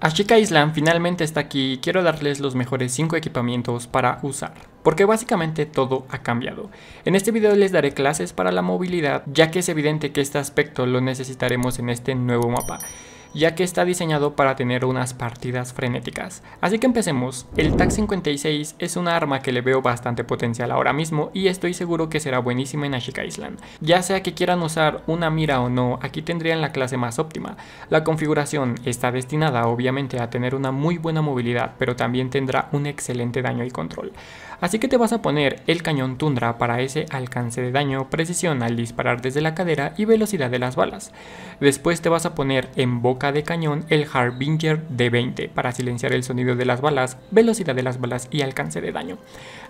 Ashika Island finalmente está aquí y quiero darles los mejores 5 equipamientos para usar, porque básicamente todo ha cambiado. En este video les daré clases para la movilidad, ya que es evidente que este aspecto lo necesitaremos en este nuevo mapa ya que está diseñado para tener unas partidas frenéticas. Así que empecemos. El TAC-56 es un arma que le veo bastante potencial ahora mismo y estoy seguro que será buenísima en Ashika Island. Ya sea que quieran usar una mira o no, aquí tendrían la clase más óptima. La configuración está destinada obviamente a tener una muy buena movilidad, pero también tendrá un excelente daño y control. Así que te vas a poner el cañón Tundra para ese alcance de daño, precisión al disparar desde la cadera y velocidad de las balas. Después te vas a poner en boca de cañón el Harbinger D20 para silenciar el sonido de las balas, velocidad de las balas y alcance de daño.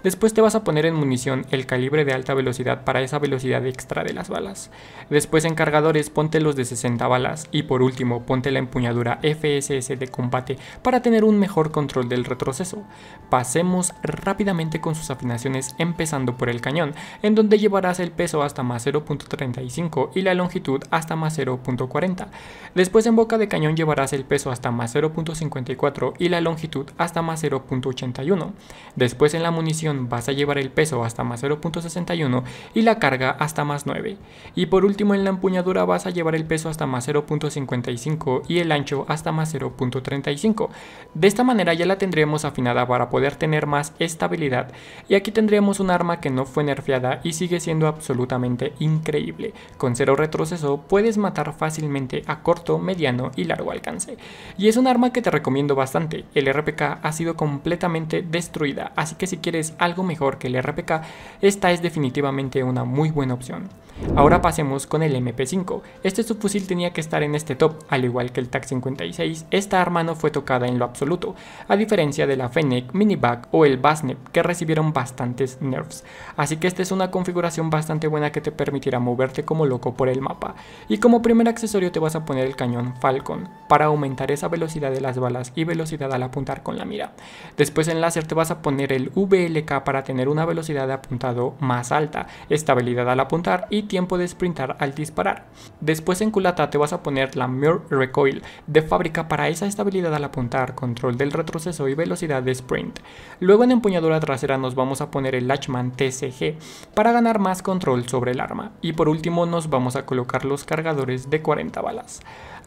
Después te vas a poner en munición el calibre de alta velocidad para esa velocidad extra de las balas. Después en cargadores ponte los de 60 balas y por último ponte la empuñadura FSS de combate para tener un mejor control del retroceso. Pasemos rápidamente con sus afinaciones empezando por el cañón, en donde llevarás el peso hasta más 0.35 y la longitud hasta más 0.40. Después en boca de cañón llevarás el peso hasta más 0.54 y la longitud hasta más 0.81. Después en la munición vas a llevar el peso hasta más 0.61 y la carga hasta más 9. Y por último en la empuñadura vas a llevar el peso hasta más 0.55 y el ancho hasta más 0.35. De esta manera ya la tendremos afinada para poder tener más estabilidad y aquí tendríamos un arma que no fue nerfeada y sigue siendo absolutamente increíble. Con cero retroceso puedes matar fácilmente a corto, mediano y largo alcance. Y es un arma que te recomiendo bastante, el RPK ha sido completamente destruida, así que si quieres algo mejor que el RPK, esta es definitivamente una muy buena opción. Ahora pasemos con el MP5, este subfusil tenía que estar en este top, al igual que el TAC-56, esta arma no fue tocada en lo absoluto, a diferencia de la Fennec, Minibag o el Basnep que recibieron bastantes nerfs, así que esta es una configuración bastante buena que te permitirá moverte como loco por el mapa. Y como primer accesorio te vas a poner el cañón Falcon, para aumentar esa velocidad de las balas y velocidad al apuntar con la mira. Después en láser te vas a poner el VLK para tener una velocidad de apuntado más alta, estabilidad al apuntar y tiempo de sprintar al disparar. Después en culata te vas a poner la Mirror Recoil, de fábrica para esa estabilidad al apuntar, control del retroceso y velocidad de sprint. Luego en empuñadura trasera nos vamos a poner el Lachman TCG para ganar más control sobre el arma y por último nos vamos a colocar los cargadores de 40 balas.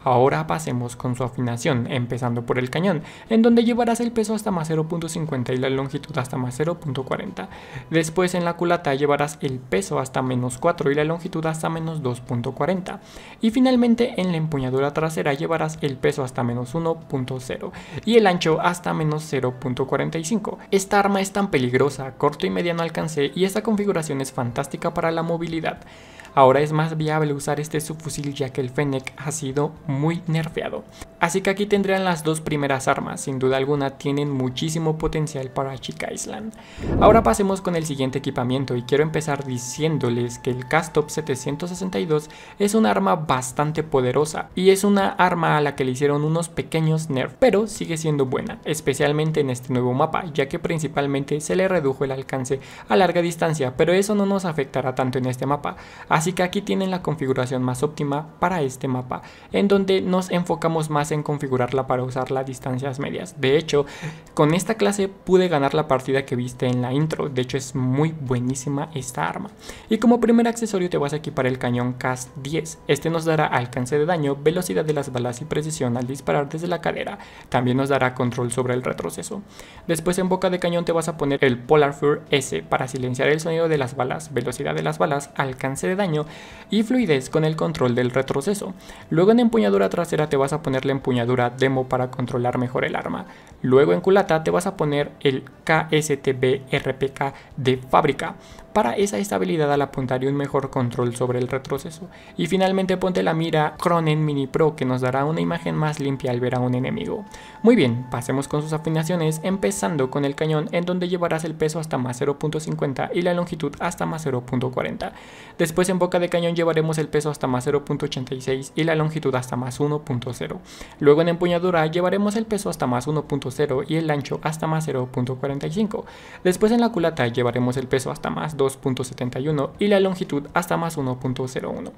Ahora pasemos con su afinación, empezando por el cañón, en donde llevarás el peso hasta más 0.50 y la longitud hasta más 0.40. Después en la culata llevarás el peso hasta menos 4 y la longitud hasta menos 2.40. Y finalmente en la empuñadura trasera llevarás el peso hasta menos 1.0 y el ancho hasta menos 0.45. Esta arma es tan peligrosa, corto y mediano alcance y esta configuración es fantástica para la movilidad. Ahora es más viable usar este subfusil ya que el Fennec ha sido muy nerfeado. Así que aquí tendrían las dos primeras armas, sin duda alguna tienen muchísimo potencial para Chica Island. Ahora pasemos con el siguiente equipamiento y quiero empezar diciéndoles que el Castop 762 es un arma bastante poderosa y es una arma a la que le hicieron unos pequeños nerfs, pero sigue siendo buena, especialmente en este nuevo mapa, ya que principalmente se le redujo el alcance a larga distancia, pero eso no nos afectará tanto en este mapa. Así que aquí tienen la configuración más óptima para este mapa, en donde nos enfocamos más en configurarla para usar las distancias medias. De hecho, con esta clase pude ganar la partida que viste en la intro, de hecho es muy buenísima esta arma. Y como primer accesorio te vas a equipar el cañón CAS 10, este nos dará alcance de daño, velocidad de las balas y precisión al disparar desde la cadera, también nos dará control sobre el retroceso. Después en boca de cañón te vas a poner el Polar Fur S para silenciar el sonido de las balas, velocidad de las balas, alcance de daño y fluidez con el control del retroceso. Luego en empuñadura trasera te vas a poner la empuñadura demo para controlar mejor el arma. Luego en culata te vas a poner el KSTB RPK de fábrica. Para esa estabilidad al apuntar y un mejor control sobre el retroceso. Y finalmente ponte la mira Cronen Mini Pro que nos dará una imagen más limpia al ver a un enemigo. Muy bien, pasemos con sus afinaciones empezando con el cañón en donde llevarás el peso hasta más 0.50 y la longitud hasta más 0.40. Después en boca de cañón llevaremos el peso hasta más 0.86 y la longitud hasta más 1.0. Luego en empuñadura llevaremos el peso hasta más 1.0 y el ancho hasta más 0.45. Después en la culata llevaremos el peso hasta más 2.71 y la longitud hasta más 1.01.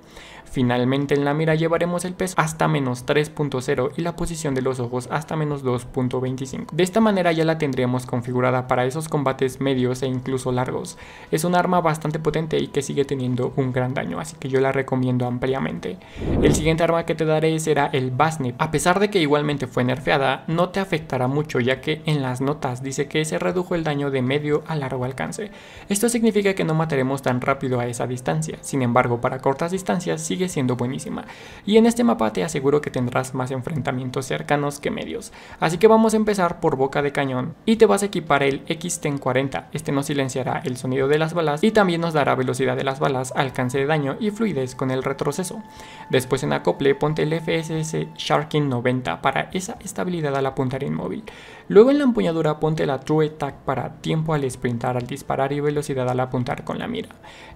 Finalmente en la mira llevaremos el peso hasta menos 3.0 y la posición de los ojos hasta menos 2.25. De esta manera ya la tendríamos configurada para esos combates medios e incluso largos. Es un arma bastante potente y que sigue teniendo un gran daño, así que yo la recomiendo ampliamente. El siguiente arma que te daré será el Basnip. A pesar de que igualmente fue nerfeada, no te afectará mucho ya que en las notas dice que se redujo el daño de medio a largo alcance. Esto significa que que no mataremos tan rápido a esa distancia, sin embargo para cortas distancias sigue siendo buenísima, y en este mapa te aseguro que tendrás más enfrentamientos cercanos que medios, así que vamos a empezar por boca de cañón, y te vas a equipar el x 40, este nos silenciará el sonido de las balas y también nos dará velocidad de las balas, alcance de daño y fluidez con el retroceso. Después en acople ponte el FSS Sharkin 90 para esa estabilidad a la inmóvil. Luego en la empuñadura ponte la True Attack para tiempo al sprintar, al disparar y velocidad al apuntar con la mira.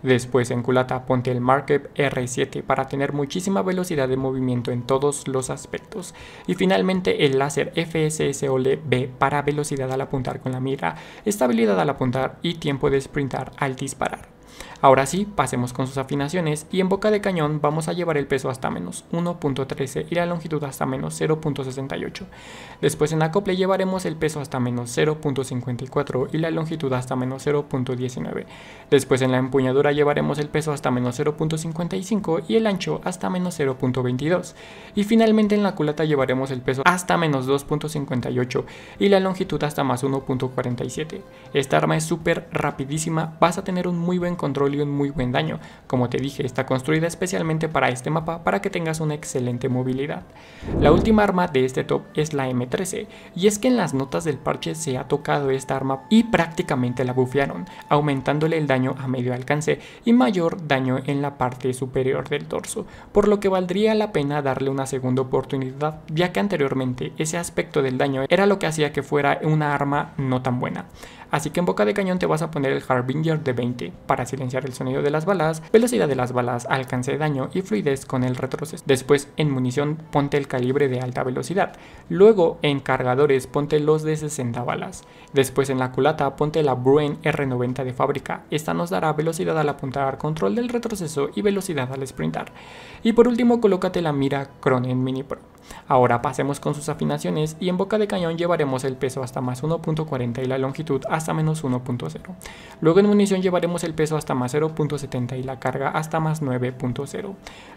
Después en culata ponte el Markup R7 para tener muchísima velocidad de movimiento en todos los aspectos. Y finalmente el láser FSS para velocidad al apuntar con la mira, estabilidad al apuntar y tiempo de sprintar al disparar. Ahora sí, pasemos con sus afinaciones y en boca de cañón vamos a llevar el peso hasta menos 1.13 y la longitud hasta menos 0.68. Después en acople llevaremos el peso hasta menos 0.54 y la longitud hasta menos 0.19. Después en la empuñadura llevaremos el peso hasta menos 0.55 y el ancho hasta menos 0.22. Y finalmente en la culata llevaremos el peso hasta menos 2.58 y la longitud hasta más 1.47. Esta arma es súper rapidísima, vas a tener un muy buen control un muy buen daño. Como te dije, está construida especialmente para este mapa para que tengas una excelente movilidad. La última arma de este top es la M13, y es que en las notas del parche se ha tocado esta arma y prácticamente la bufearon, aumentándole el daño a medio alcance y mayor daño en la parte superior del torso, por lo que valdría la pena darle una segunda oportunidad, ya que anteriormente ese aspecto del daño era lo que hacía que fuera una arma no tan buena. Así que en boca de cañón te vas a poner el Harbinger de 20 para silenciar el sonido de las balas, velocidad de las balas, alcance de daño y fluidez con el retroceso. Después en munición ponte el calibre de alta velocidad. Luego en cargadores ponte los de 60 balas. Después en la culata ponte la Bruen R90 de fábrica. Esta nos dará velocidad al apuntar, control del retroceso y velocidad al sprintar. Y por último colócate la mira Cronen Mini Pro. Ahora pasemos con sus afinaciones y en boca de cañón llevaremos el peso hasta más 1.40 y la longitud hasta hasta menos 1.0. Luego en munición llevaremos el peso hasta más 0.70 y la carga hasta más 9.0.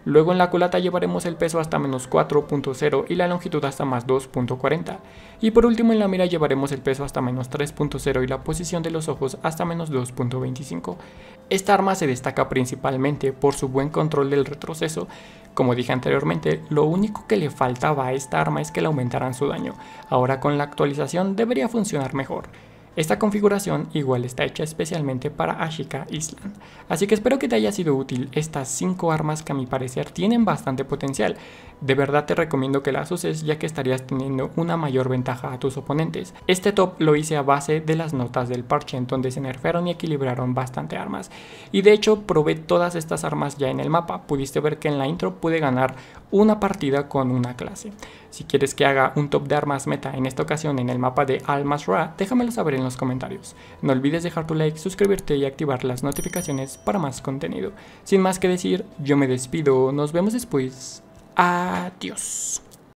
Luego en la culata llevaremos el peso hasta menos 4.0 y la longitud hasta más 2.40. Y por último en la mira llevaremos el peso hasta menos 3.0 y la posición de los ojos hasta menos 2.25. Esta arma se destaca principalmente por su buen control del retroceso. Como dije anteriormente, lo único que le faltaba a esta arma es que le aumentaran su daño. Ahora con la actualización debería funcionar mejor. Esta configuración igual está hecha especialmente para Ashika Island, así que espero que te haya sido útil estas 5 armas que a mi parecer tienen bastante potencial. De verdad te recomiendo que las uses ya que estarías teniendo una mayor ventaja a tus oponentes. Este top lo hice a base de las notas del parche en donde se nerfearon y equilibraron bastante armas. Y de hecho probé todas estas armas ya en el mapa, pudiste ver que en la intro pude ganar una partida con una clase. Si quieres que haga un top de armas meta en esta ocasión en el mapa de Almas Ra, déjamelo saber en los comentarios. No olvides dejar tu like, suscribirte y activar las notificaciones para más contenido. Sin más que decir, yo me despido, nos vemos después. Adiós.